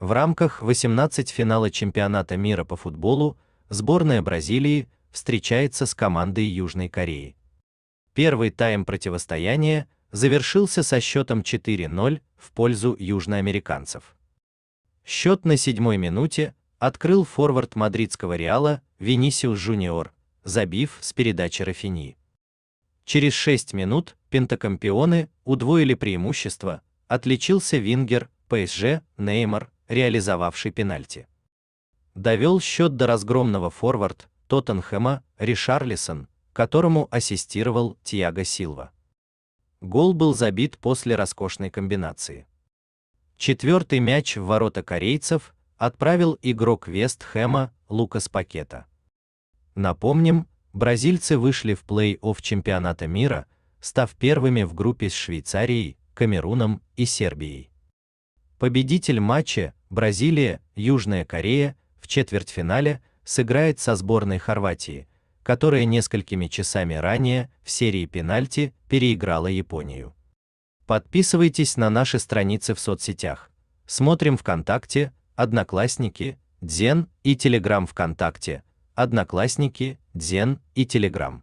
В рамках 18 финала чемпионата мира по футболу сборная Бразилии встречается с командой Южной Кореи. Первый тайм противостояния завершился со счетом 4-0 в пользу южноамериканцев. Счет на седьмой минуте открыл форвард мадридского Реала Винисиус Жуниор, забив с передачи Рафини. Через 6 минут пентакампионы удвоили преимущество, отличился вингер ПСЖ Неймар реализовавший пенальти. Довел счет до разгромного форвард Тоттенхэма Ришарлисон, которому ассистировал Тиаго Силва. Гол был забит после роскошной комбинации. Четвертый мяч в ворота корейцев отправил игрок вест Вестхэма Лукас Пакета. Напомним, бразильцы вышли в плей-офф чемпионата мира, став первыми в группе с Швейцарией, Камеруном и Сербией. Победитель матча Бразилия, Южная Корея в четвертьфинале сыграет со сборной Хорватии, которая несколькими часами ранее в серии пенальти переиграла Японию. Подписывайтесь на наши страницы в соцсетях. Смотрим ВКонтакте, Одноклассники, Дзен и Телеграм ВКонтакте, Одноклассники, Дзен и Телеграм.